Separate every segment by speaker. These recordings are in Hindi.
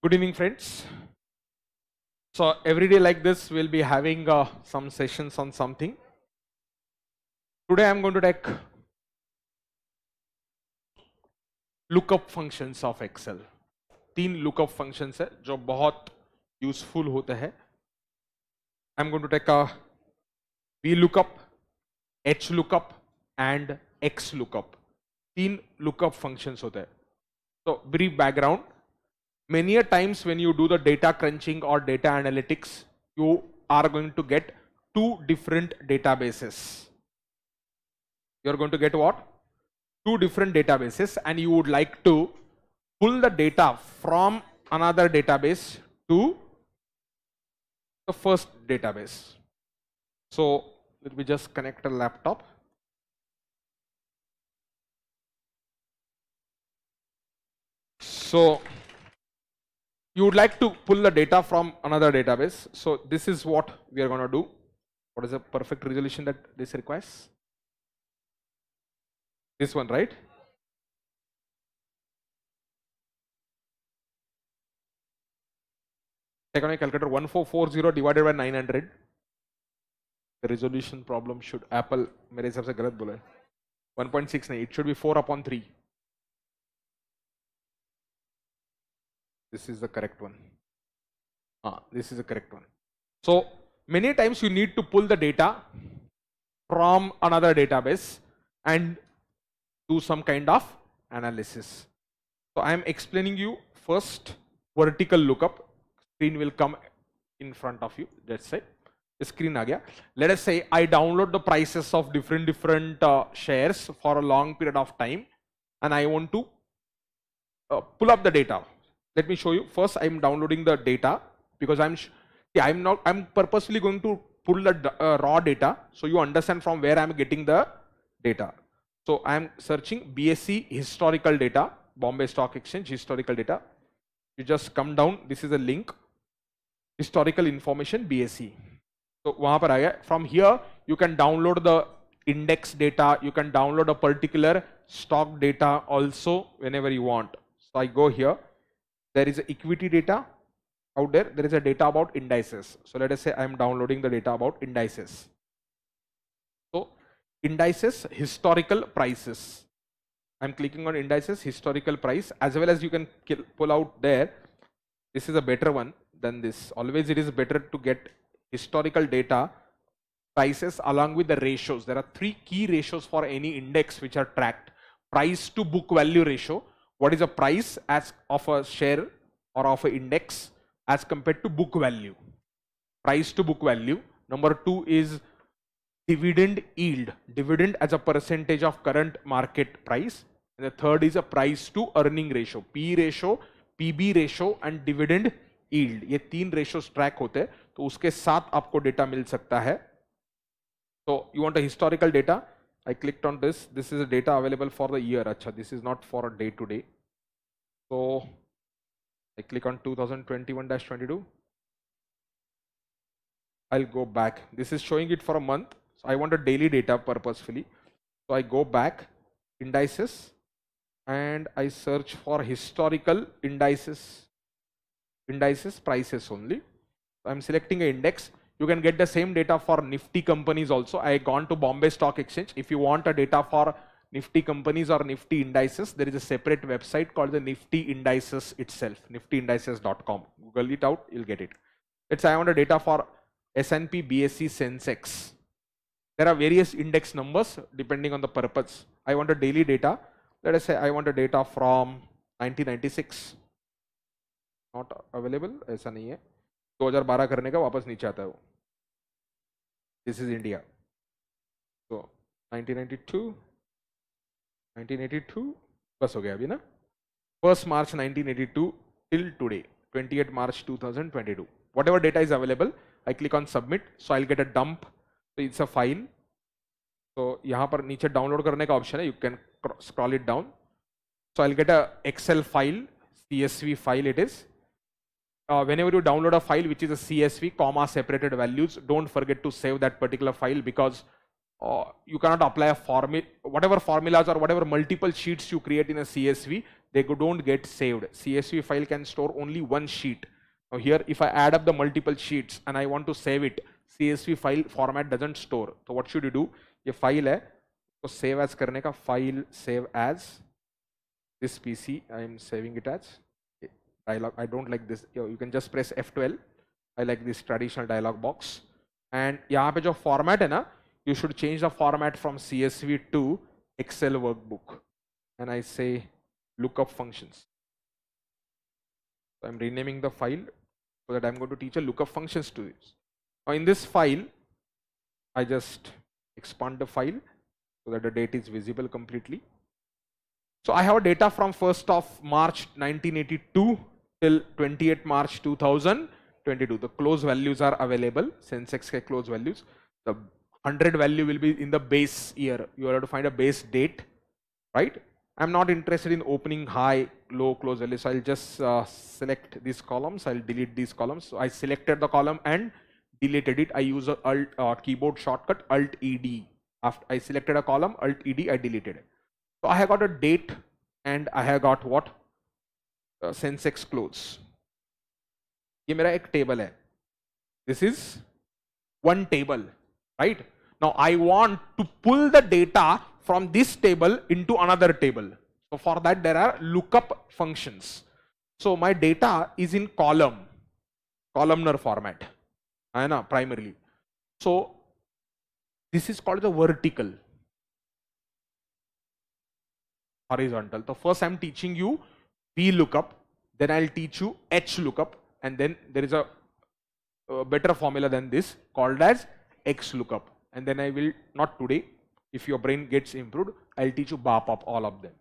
Speaker 1: Good evening friends. So every day like this we'll be having uh, some sessions on something. Today I'm going to take lookup functions of excel तीन lookup functions है जो बहुत यूजफुल होते हैं I am going to take a V lookup H lookup and X lookup तीन लुकअप फंक्शंस होते हैं तो brief many a times when you do the data crunching or data analytics, you are going to get two different databases. You're going to get what? Two different databases and you would like to pull the data from another database to the first database. So let me just connect a laptop. So you would like to pull the data from another database. So this is what we are going to do. What is the perfect resolution that this requires? This one, right? Take on a calculator 1440 divided by 900. The resolution problem should Apple मेरे हिसाब से गलत 1.6 नहीं it should be 4 upon 3 this is the correct one ah this is the correct one so many times you need to pull the data from another database and do some kind of analysis so i am explaining you first vertical lookup screen will come in front of you let's say screen aa let us say i download the prices of different different uh, shares for a long period of time and i want to uh, pull up the data let me show you. First, I'm downloading the data because I'm, see, I'm not, I'm purposely going to pull the uh, raw data so you understand from where I'm getting the data. So I'm searching BSE historical data, Bombay Stock Exchange historical data. You just come down. This is a link, historical information BSE. So वहाँ पर आया. From here you can download the index data. You can download a particular stock data also whenever you want. So I go here there is equity data out there there is a data about indices so let us say i am downloading the data about indices so indices historical prices i'm clicking on indices historical price as well as you can kill, pull out there this is a better one than this always it is better to get historical data prices along with the ratios there are three key ratios for any index which are tracked price to book value ratio what is the price as of a share or of a index as compared to book value price to book value number 2 is dividend yield dividend as a percentage of current market price and the third is a price to earning ratio p ratio pb ratio and dividend yield ye teen ratios track hote हैं तो उसके साथ आपको डेटा मिल सकता है तो you want a historical data I clicked on this. This is a data available for the year. Achha, this is not for a day to day. So I click on 2021-22. I'll go back. This is showing it for a month. So I want a daily data purposefully. So I go back indices and I search for historical indices, indices prices only. So I'm selecting an index you can get the same data for Nifty companies also. I gone to Bombay Stock Exchange. If you want a data for Nifty companies or Nifty indices, there is a separate website called the Nifty Indices itself, niftyindices.com. Google it out, you'll get it. Let's say I want a data for S&P, BSE, Sensex. There are various index numbers depending on the purpose. I want a daily data. Let us say I want a data from 1996. Not available, SNEA. दो हजार बारह करने का वापस नीचे आता है वो दिस इज इंडिया तो नाइनटीन एटी टू बस हो गया अभी ना first March nineteen eighty two till today twenty eight March two thousand twenty two ever data is available I click on submit so I get a dump तो इट्स अ फाइल तो यहाँ पर नीचे डाउनलोड करने का ऑप्शन है you can scroll it down so I get a Excel file C S we file it is uh, whenever you download a file which is a CSV comma separated values, don't forget to save that particular file because uh, you cannot apply a formula, whatever formulas or whatever multiple sheets you create in a CSV, they don't get saved. CSV file can store only one sheet. Now here, if I add up the multiple sheets and I want to save it, CSV file format doesn't store. So what should you do? A file है save as. एज करने का save as this PC, I am saving it as dialog. I don't like this. You can just press F12. I like this traditional dialog box. And यहाँ पे जो format है eh, na? you should change the format from CSV to Excel workbook. And I say lookup functions. So I'm renaming the file so that I'm going to teach a lookup functions to this. Now in this file, I just expand the file so that the date is visible completely. So I have data from 1st of March 1982 till 28 March 2022. The close values are available. Sensex close values. The 100 value will be in the base year. You have to find a base date, right? I'm not interested in opening high, low, close values. So I'll just uh, select these columns. I'll delete these columns. So I selected the column and deleted it. I use a alt uh, keyboard shortcut Alt ED. After I selected a column, Alt ED, I deleted it. So I have got a date and I have got what Sensex uh, close This is one table, right? Now I want to pull the data from this table into another table. so for that there are lookup functions so my data is in column columnar format primarily so this is called the vertical horizontal so first i'm teaching you V lookup, then I'll teach you H lookup and then there is a, a better formula than this called as X lookup and then I will not today if your brain gets improved I'll teach you of all of them.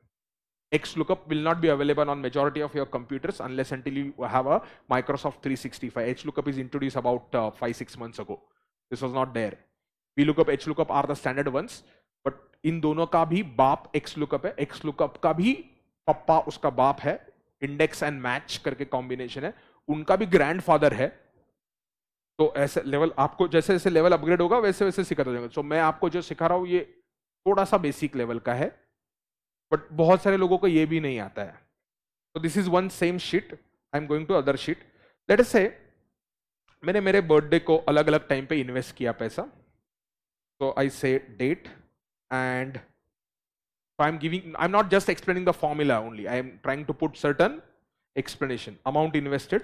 Speaker 1: X lookup will not be available on majority of your computers unless until you have a Microsoft 365. H lookup is introduced about uh, 5-6 months ago. This was not there. V lookup, H lookup are the standard ones. But in dono का भी BAP X lookup है. X lookup का पप्पा उसका बाप है इंडेक्स एंड मैच करके कॉम्बिनेशन है उनका भी ग्रैंड फादर है तो ऐसे लेवल आपको जैसे जैसे लेवल अपग्रेड होगा वैसे वैसे सिखाता जाएगा सो मैं आपको जो सिखा रहा हूँ ये थोड़ा सा बेसिक लेवल का है बट बहुत सारे लोगों को ये भी नहीं आता है तो this is one same sheet I am going to other sheet let's say मैंने मेरे बर्थडे को अलग अलग टाइम पे इन्वेस्ट किया पैसा तो I say date and So I'm giving, I'm not just explaining the formula only. I am trying to put certain explanation, amount invested.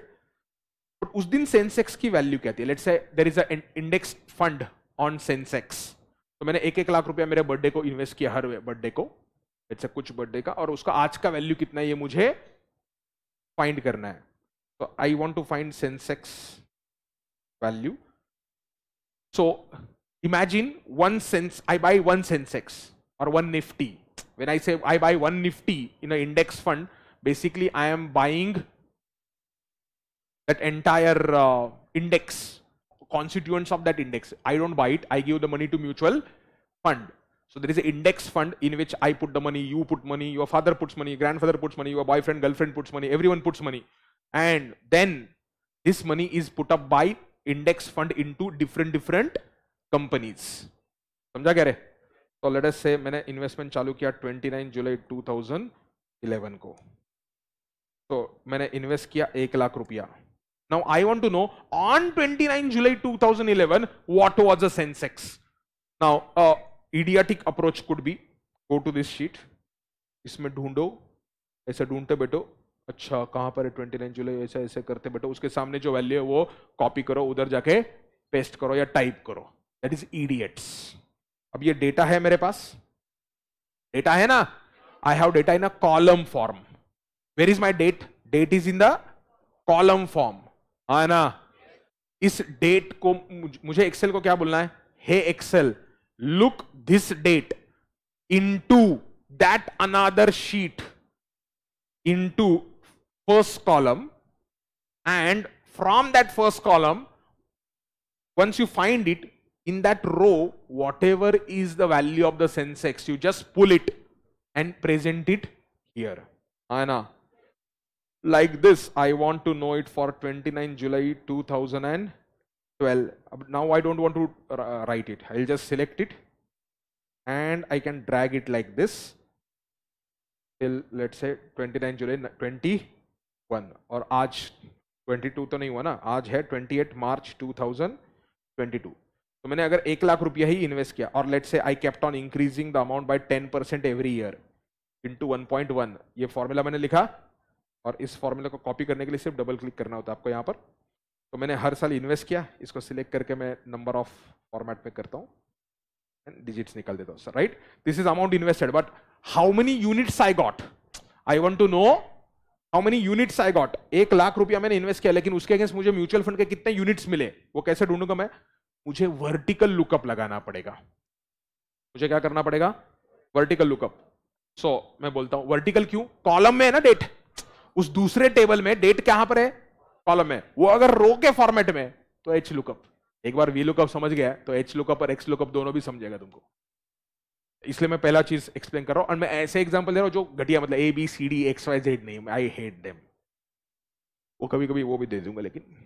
Speaker 1: But उस दिन सेंसेक्स की वैल्यू क्या थी let's say there is a index fund on Sensex तो मैंने एक एक लाख रुपया मेरे बर्थडे को इन्वेस्ट किया हर बर्थडे को लेट्स कुछ बर्थडे का और उसका आज का वैल्यू कितना है ये मुझे फाइंड करना है तो I want to find Sensex value so imagine one sense I buy one Sensex और one Nifty When I say I buy one Nifty in an index fund, basically I am buying that entire uh, index, constituents of that index. I don't buy it. I give the money to mutual fund. So there is an index fund in which I put the money, you put money, your father puts money, grandfather puts money, your boyfriend, girlfriend puts money, everyone puts money. And then this money is put up by index fund into different different companies. समझा तो लेटेस्ट से मैंने इन्वेस्टमेंट चालू किया 29 जुलाई 2011 को तो मैंने इन्वेस्ट किया एक लाख रुपया now I want to know on 29 July 2011 what was the Sensex now idiotic approach could be go to this sheet इसमें ढूंढो ऐसे ढूंढते बैठो अच्छा कहां पर है ट्वेंटी नाइन जुलाई ऐसे ऐसे करते बैठो उसके सामने जो वैल्यू है वो कॉपी करो उधर जाके पेस्ट करो या टाइप करो दैट इज इडियट्स अब ये डेटा है मेरे पास डेटा है ना I have data in a column form where is my date date is in the column form है ना इस डेट को मुझे एक्सेल को क्या बोलना है hey Excel look this date into that another sheet into first column and from that first column once you find it in that row, whatever is the value of the Sensex, you just pull it and present it here. Anna, like this, I want to know it for 29 July 2012. Now I don't want to uh, write it. I'll just select it and I can drag it like this till let's say 29 July 21 Or आज 22 तो नहीं हुआ ना 28 March 2022 तो मैंने अगर एक लाख रुपया ही इन्वेस्ट किया और let's say I kept on increasing the amount by ten percent every year into one point one ये फॉर्मूला मैंने लिखा और इस फॉर्मूला को कॉपी करने के लिए सिर्फ डबल क्लिक करना होता है आपको यहाँ पर तो मैंने हर साल इन्वेस्ट किया इसको सिलेक्ट करके मैं नंबर ऑफ फॉर्मेट में करता हूँ एंड डिजिट्स निकाल देता हूँ right this is amount invested but how many units I got I want to know how many units I got एक लाख रुपया मैंने इन्वेस्ट किया लेकिन उसके अगेंस्ट मुझे म्यूचुअल फंड के कितने यूनिट्स मिले वो कैसे ढूंढूंगा मैं मुझे वर्टिकल लुकअप लगाना पड़ेगा मुझे क्या करना पड़ेगा वर्टिकल लुकअप सो so, मैं बोलता हूं वर्टिकल क्यों कॉलम में है ना डेट उस दूसरे टेबल में डेट कहां पर है कॉलम में वो अगर रो के फॉर्मेट में तो एच लुकअप एक बार वी लुकअप समझ गया तो एच लुकअप और एक्स लुकअप दोनों भी समझेगा तुमको इसलिए मैं पहला चीज एक्सप्लेन कर रहा हूं और मैं ऐसे एग्जाम्पल दे रहा हूं जो घटिया मतलब A B C D X Y Z नहीं आई हेट देम वो कभी कभी वो भी दे दूंगा लेकिन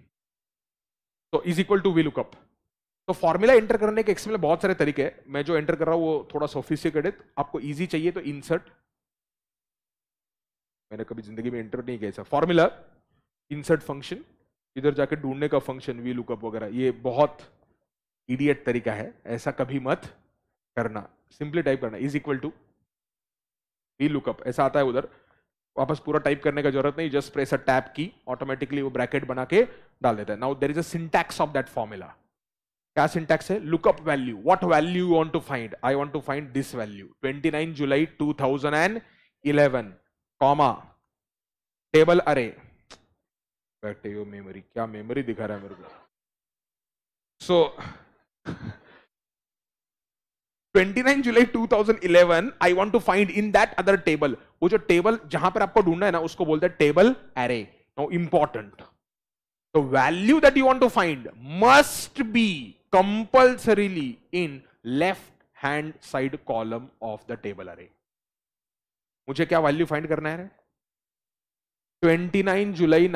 Speaker 1: तो is equal to V lookup तो फॉर्मूला एंटर करने के एक्सेल बहुत सारे तरीके हैं मैं जो एंटर कर रहा हूँ वो थोड़ा सोफिस्टिकेटेड आपको ईजी चाहिए तो इंसर्ट मैंने कभी जिंदगी में एंटर नहीं किया फॉर्मूला इंसर्ट फंक्शन इधर जाके ढूंढने का फंक्शन वी लुकअप वगैरह ये बहुत इडियट तरीका है ऐसा कभी मत करना सिंपली टाइप करना is equal to V lookup ऐसा आता है उधर वापस पूरा टाइप करने का जरूरत नहीं just press a tab key automatically वो ब्रैकेट बना के डाल देता है now there is a syntax of that formula क्या सिंटैक्स है lookup value what value you want to find I want to find this value 29 July 2011 comma table array बैठे हो मेमोरी क्या मेमोरी दिखा रहा है मेरे को so twenty nine July two thousand eleven I want to find in that other table वो जो टेबल जहां पर आपको ढूंढना है ना उसको बोलते हैं table array important the value that you want to find must be compulsorily in left hand side column of the table array. मुझे क्या वैल्यू फाइंड करना है twenty nine July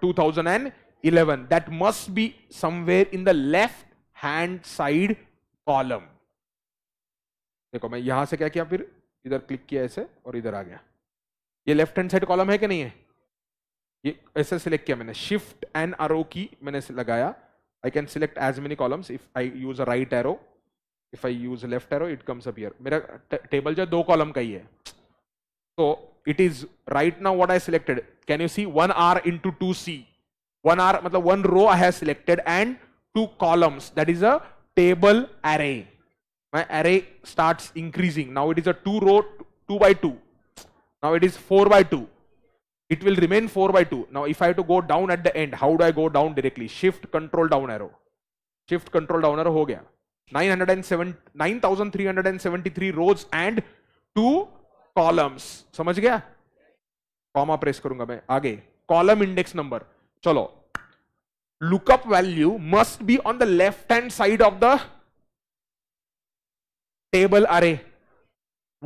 Speaker 1: two thousand and eleven that must be somewhere in the left hand side column देखो मैं यहां से क्या किया फिर इधर क्लिक किया ऐसे और इधर आ गया ये लेफ्ट हैंड साइड कॉलम है कि नहीं है ये ऐसे सिलेक्ट किया मैंने शिफ्ट एंड आरो की मैंने लगाया I can select as many columns if I use a right arrow. If I use a left arrow, it comes up here. My table जो two column का So it is right now what I selected. Can you see one R into two C? One R one row I have selected and two columns. That is a table array. My array starts increasing. Now it is a two row two by two. Now it is four by two. it will remain 4 by 2. Now, if I have to go down at the end, how do I go down directly? Shift control down arrow. Shift control down arrow ho gaya. 9373 rows and two columns. समझ गया? कॉमा प्रेस करूंगा मैं आगे कॉलम इंडेक्स नंबर चलो lookup value must be on the left hand side of the table array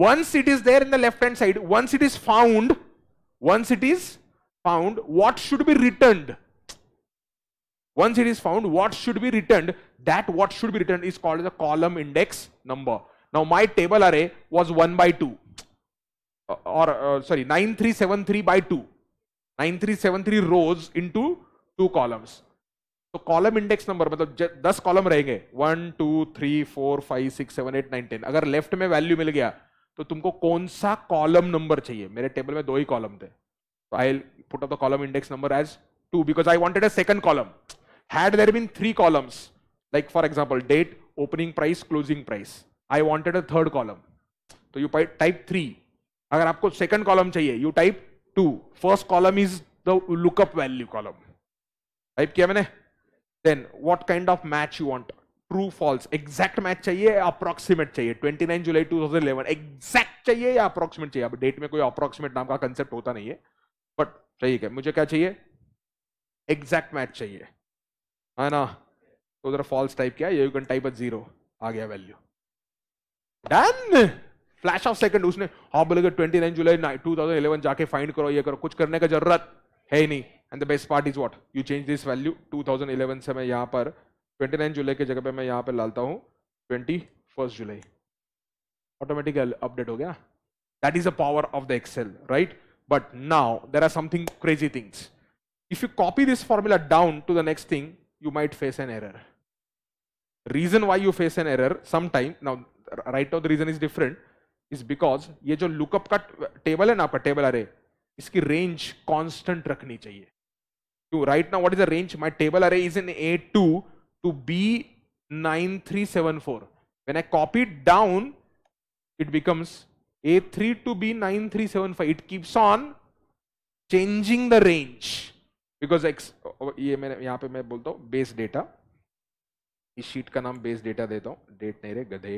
Speaker 1: once it is there in the left hand side once it is found once it is found what should be returned once it is found what should be returned that what should be returned is called the column index number now my table array was 1 by 2 uh, or uh, sorry 9373 by 2 9373 rows into two columns so column index number matlab 10 column rahenge 1 2 3 4 5 6 7 8 9 10 agar left mein value mil gaya तो तुमको कौन सा कॉलम नंबर चाहिए मेरे टेबल में दो ही कॉलम थे तो I put of the column index number as two because I wanted a second column had there been three columns like for example date opening price closing price I wanted a third column तो यू टाइप थ्री अगर आपको सेकंड कॉलम चाहिए you type two first column is the lookup value column type किया मैंने then what kind of match you want true false exact match चाहिए अप्रोक्सीमेट चाहिए 29 जुलाई 2011 एग्जैक्ट चाहिए या अप्रोक्सीमेट चाहिए अब डेट में कोई अप्रोक्सीमेट नाम का कंसेप्ट होता नहीं है बट चाहिए क्या मुझे क्या चाहिए एग्जैक्ट मैच चाहिए है ना तो उधर फॉल्स टाइप किया you can type a zero आ गया value done flash of second उसने हाँ बोले twenty nine July two thousand eleven जाके फाइंड करो ये करो कुछ करने का जरूरत है ही नहीं and the best part is what you change this value two thousand eleven से मैं यहाँ पर 29 जुलाई के जगह पे मैं यहाँ पे लालता हूँ 21 जुलाई ऑटोमेटिकल अपडेट हो गया that is the power of the Excel right but now there are something crazy things if you copy this formula down to the next thing you might face an error reason why you face an error sometime now right of the reason is different is because ये जो लुकअप का टेबल है ना आपका टेबल अरे इसकी रेंज कॉन्स्टेंट रखनी चाहिए right now what is the range my table array is in A two to B9374. When I copy it down, it becomes A3 to B9375. It keeps on changing the range because X, oh, oh, ये मैंने यहाँ पे मैं बोलता हूँ base data इस शीट का नाम बेस डेटा देता हूँ डेट नहीं रहे गधे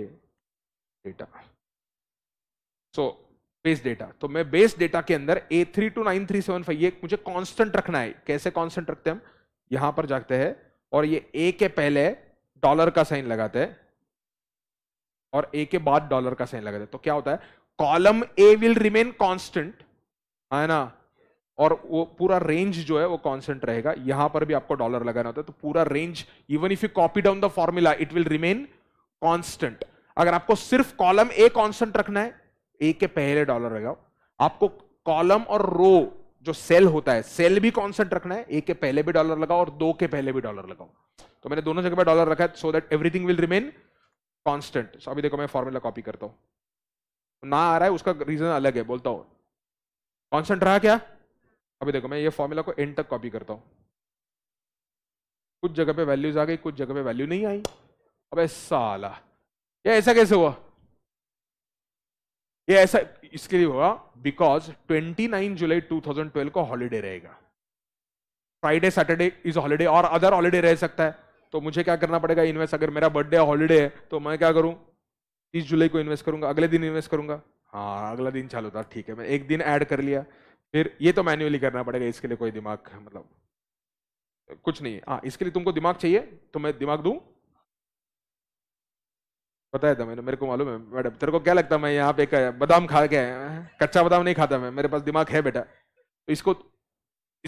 Speaker 1: डेटा सो बेस डेटा तो मैं बेस डेटा के अंदर A three two nine three seven five ये मुझे कांस्टेंट रखना है कैसे कांस्टेंट रखते हैं हम यहां पर जाते हैं और ये ए के पहले डॉलर का साइन लगाते हैं और ए के बाद डॉलर का साइन लगाते हैं तो क्या होता है column A will remain constant है ना और वो पूरा रेंज जो है वो कांस्टेंट रहेगा यहां पर भी आपको डॉलर लगाना होता है तो पूरा range even if you copy down the formula it will remain constant अगर आपको सिर्फ कॉलम ए कांस्टेंट रखना है ए के पहले डॉलर रहेगा आपको कॉलम और रो जो सेल होता है सेल भी कॉन्स्टेंट रखना है एक के पहले भी डॉलर लगाओ और दो के पहले भी डॉलर लगाओ तो मैंने दोनों जगह पर डॉलर रखा है so that everything will remain constant so अभी देखो मैं फॉर्मूला कॉपी करता हूं ना आ रहा है उसका रीजन अलग है बोलता हूं कॉन्स्टेंट रहा क्या अभी देखो मैं ये फॉर्मूला को एंड तक कॉपी करता हूं कुछ जगह पे वैल्यूज आ गई कुछ जगह पे वैल्यू नहीं आई अब साला ये ऐसा कैसे हुआ ये ऐसा इसके लिए हुआ बिकॉज 29 जुलाई 2012 को हॉलीडे रहेगा फ्राइडे सैटरडे इज हॉलीडे और अदर हॉलीडे रह सकता है तो मुझे क्या करना पड़ेगा इन्वेस्ट अगर मेरा बर्थडे हॉलीडे है तो मैं क्या करूं तीस जुलाई को इन्वेस्ट करूंगा अगले दिन इन्वेस्ट करूंगा हाँ अगला दिन चालू था ठीक है मैं एक दिन ऐड कर लिया फिर ये तो मैन्युअली करना पड़ेगा इसके लिए कोई दिमाग मतलब कुछ नहीं हाँ इसके लिए तुमको दिमाग चाहिए तो मैं दिमाग दूँ पता है मैंने मेरे को मालूम है मैडम तेरे को क्या लगता है मैं यहाँ पे बादाम खा के कच्चा बादाम नहीं खाता मैं मेरे पास दिमाग है बेटा तो इसको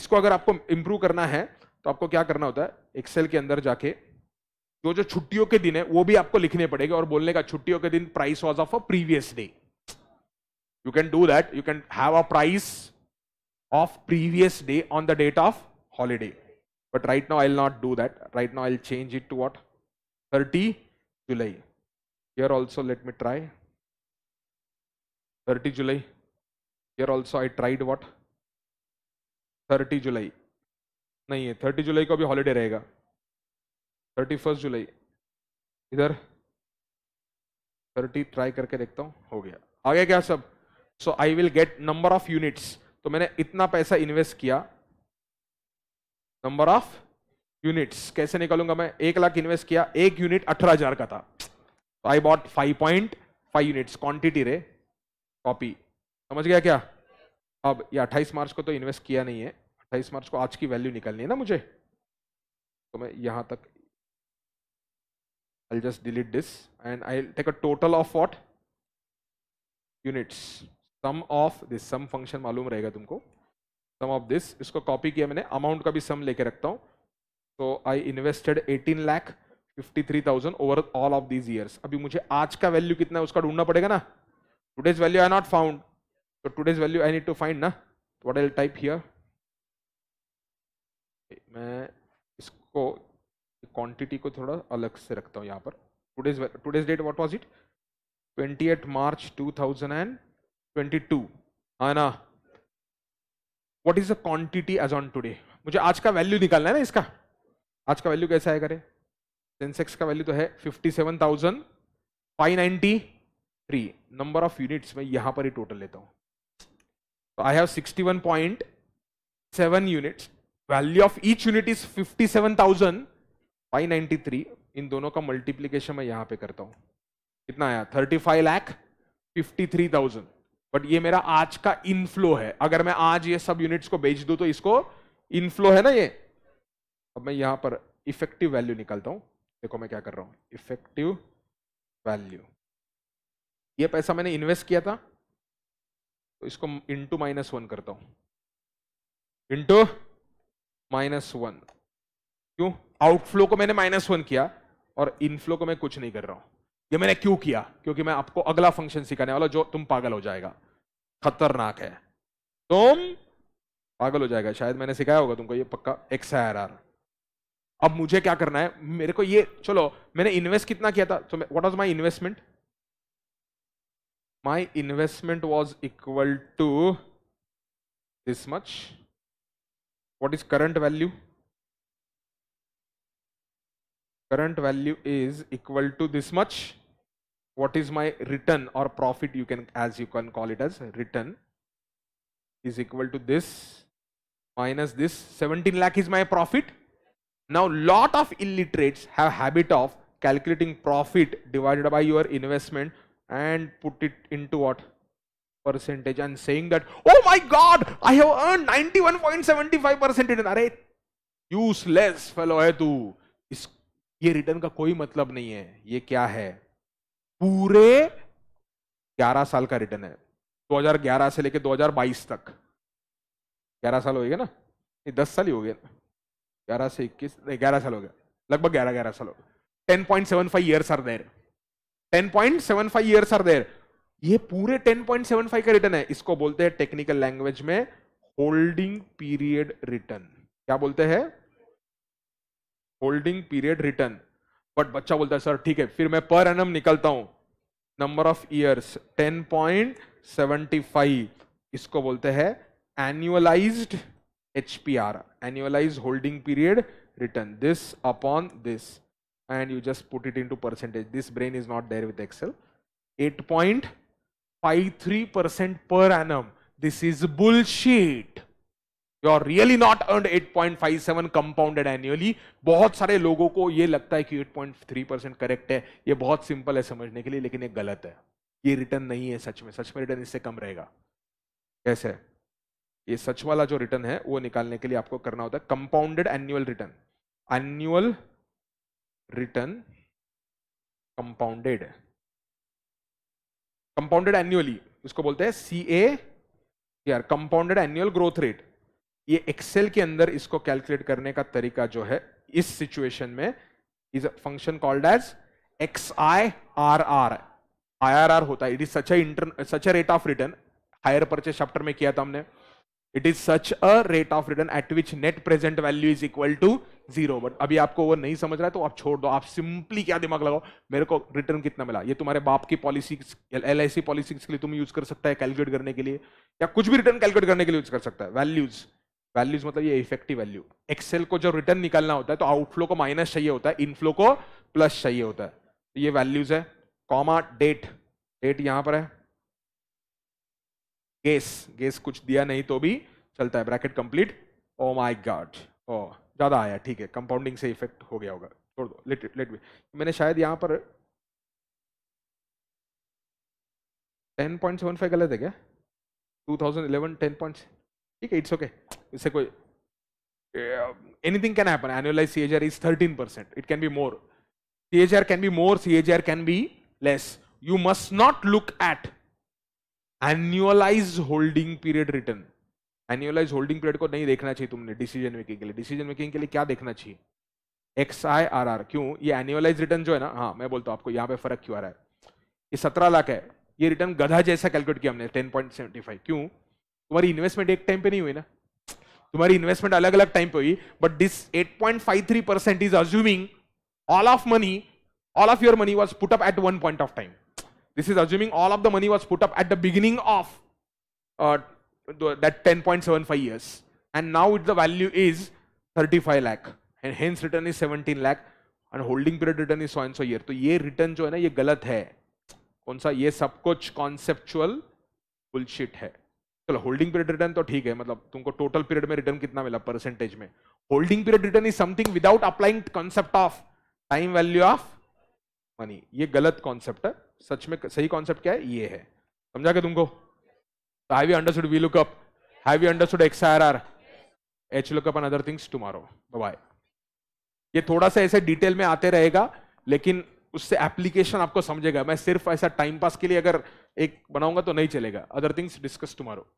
Speaker 1: इसको अगर आपको इम्प्रूव करना है तो आपको क्या करना होता है एक्सेल के अंदर जाके जो जो छुट्टियों के दिन है वो भी आपको लिखने पड़ेगा और बोलने का छुट्टियों के दिन price was of a previous day you can do that you can have a price of previous day on the date of holiday but right now I will not do that right now I will change it to what thirty July Here also let me try. 30 July. Here also I tried what? 30 जुलाई नहीं hai 30 जुलाई को bhi हॉलीडे रहेगा 31st जुलाई इधर 30 ट्राई करके देखता हूँ हो गया आ गया क्या सब so I will get number of units तो मैंने इतना पैसा इन्वेस्ट किया नंबर ऑफ यूनिट्स कैसे निकालूंगा मैं एक लाख इन्वेस्ट किया एक यूनिट अठारह हजार का था तो आई बॉट 5.5 यूनिट्स क्वांटिटी रे कॉपी समझ गया क्या अब ये 28 मार्च को तो इन्वेस्ट किया नहीं है 28 मार्च को आज की वैल्यू निकलनी है ना मुझे तो मैं यहाँ तक I'll just delete this and I'll take a total of what units sum of this sum function मालूम रहेगा तुमको sum of this इसको copy किया मैंने amount का भी sum लेके रखता हूँ so I invested 18 lakh 53,000 overall of these years अभी मुझे आज का वैल्यू कितना है उसका ढूंढना पड़ेगा ना today's value I not found तो today's value I need to find ना वॉट एल टाइप हियर मैं इसको क्वांटिटी को थोड़ा अलग से रखता हूँ यहाँ पर today's today's date what was it 28 मार्च 2022 हाँ ना what is the quantity as on today मुझे आज का वैल्यू निकालना है ना इसका आज का वैल्यू कैसा है करें सेंसेक्स का वैल्यू तो है fifty seven thousand five three number of units मैं यहां पर ही टोटल लेता हूँ तो I have sixty one point seven units value of each unit is fifty seven thousand five three इन दोनों का मल्टीप्लीकेशन मैं यहाँ पे करता हूँ कितना आया thirty five lakh fifty three thousand but ये मेरा आज का इनफ्लो है अगर मैं आज ये सब यूनिट्स को बेच दू तो इसको इनफ्लो है ना ये अब मैं यहाँ पर इफेक्टिव वैल्यू निकालता हूँ देखो मैं क्या कर रहा हूँ इफेक्टिव वैल्यू ये पैसा मैंने इन्वेस्ट किया था तो इसको इंटू माइनस वन करता हूँ इंटू माइनस वन क्यों आउटफ्लो को मैंने माइनस वन किया और इनफ्लो को मैं कुछ नहीं कर रहा हूँ ये मैंने क्यों किया क्योंकि मैं आपको अगला फंक्शन सिखाने वाला जो तुम पागल हो जाएगा खतरनाक है तुम पागल हो जाएगा शायद मैंने सिखाया होगा तुमको ये पक्का एक्स आई आर आर अब मुझे क्या करना है मेरे को ये चलो मैंने इन्वेस्ट कितना किया था तो what was my investment my investment was equal to this much what is current value current value is equal to this much what is my return और profit you can as you can call it as return is equal to this minus this 17 lakh is my profit Now lot of illiterates have habit of calculating profit divided by your investment and put it into what percentage and saying that oh my god I have earned 91.75 percent in अरे useless fellow है tu इस ये return ka koi matlab nahi hai ye kya hai pure 11 साल का रिटर्न है 2011 से लेके 2022 तक 11 साल हो गए ना 10 साल ही हो गए ग्यारह से इक्कीस ग्यारह साल हो गया लगभग ग्यारह ग्यारह साल हो गया ten point seven five year are there ten point seven five year are there ये पूरे टेन पॉइंट सेवन फाइव का रिटर्न है इसको बोलते हैं टेक्निकल लैंग्वेज में होल्डिंग पीरियड रिटर्न क्या बोलते हैं होल्डिंग पीरियड रिटर्न बट बच्चा बोलता है सर ठीक है फिर मैं पर एन निकलता हूं number of years ten point seventy five इसको बोलते हैं annualized HPR, annualized holding period return, this upon this and you just put it into percentage. This brain is not there with Excel. 8.53% per annum. This is bullshit. You are really not earn 8.57 compounded annually बहुत सारे लोगों को ये लगता है कि 8.3 परसेंट करेक्ट है ये बहुत सिंपल है समझने के लिए लेकिन ये गलत है ये रिटर्न नहीं है सच में सच में रिटर्न इससे कम रहेगा कैसे ये सच वाला जो रिटर्न है वो निकालने के लिए आपको करना होता है compounded annual return annual return compounded compounded annually उसको बोलते हैं C A R compounded annual growth rate ये एक्सेल के अंदर इसको कैलकुलेट करने का तरीका जो है इस सिचुएशन में is a function called as X I R R I R R होता है it is such a inter such a rate of return hire purchase chapter में किया था हमने it is such a rate of return at which net present value is equal to zero but अभी आपको वो नहीं समझ रहा है तो आप छोड़ दो आप सिंपली क्या दिमाग लगाओ मेरे को रिटर्न कितना मिला ये तुम्हारे बाप की policy L I C policy के लिए तुम यूज कर सकता है कैलकुलेट करने के लिए या कुछ भी रिटर्न कैलकुलेट करने के लिए यूज कर सकता है वैल्यूज वैल्यूज मतलब ये इफेक्टिव वैल्यू एक्सेल को जब रिटर्न निकालना होता है तो आउटफ्लो को माइनस चाहिए होता है इनफ्लो को प्लस चाहिए होता है तो ये वैल्यूज है कॉमा डेट डेट यहां पर है गेस गेस कुछ दिया नहीं तो भी चलता है bracket complete oh my god oh ज़्यादा आया ठीक है कंपाउंडिंग से इफेक्ट हो गया होगा छोड़ दो लेट लेट भी मैंने शायद यहाँ पर टेन पॉइंट सेवन फाइव गलत है क्या two thousand eleven ten point ठीक है इट्स ओके इससे कोई anything can happen annualize C H R is thirteen percent it can be more C H R can be more C H R can be less you must not look at annualize holding period return annualize holding period को नहीं देखना चाहिए तुमने डिसीजन मेकिंग के लिए डिसीजन मेकिंग के लिए क्या देखना चाहिए एक्स आई आर आर क्यों ये एनुअलाइज रिटर्न जो है ना हाँ मैं बोलता हूँ आपको यहाँ पे फर्क क्यों आ रहा है ये सत्रह लाख है ये रिटर्न गधा जैसा कैलकुलेट किया हमने टेन पॉइंट सेवेंटी फाइव क्यों तुम्हारी इन्वेस्टमेंट एक टाइम पे नहीं हुई ना तुम्हारी इन्वेस्टमेंट अलग अलग टाइम पे हुई but this eight point five three percent is assuming all of money all of your money was put up at one point of time This is assuming all of the money was put up at the beginning of uh, that 10.75 years. And now it, the value is 35 lakh. And hence return is 17 lakh. and holding period return is so and so year so ये return जो है ना ये गलत है कौन सा ये सब कुछ कॉन्सेप्चुअल बुलशिट है चलो होल्डिंग पीरियड रिटर्न तो ठीक है मतलब तुमको टोटल पीरियड में रिटर्न कितना मिला परसेंटेज में holding period return is something without applying concept of time value of money ये गलत कॉन्सेप्ट है सच में सही कॉन्सेप्ट क्या है ये है समझा के तुमको have you understood we lookup have you understood X R R H lookup and other things tomorrow bye ये थोड़ा सा ऐसे डिटेल में आते रहेगा लेकिन उससे एप्लीकेशन आपको समझेगा मैं सिर्फ ऐसा टाइम पास के लिए अगर एक बनाऊंगा तो नहीं चलेगा अदर थिंग्स डिस्कस टुमारो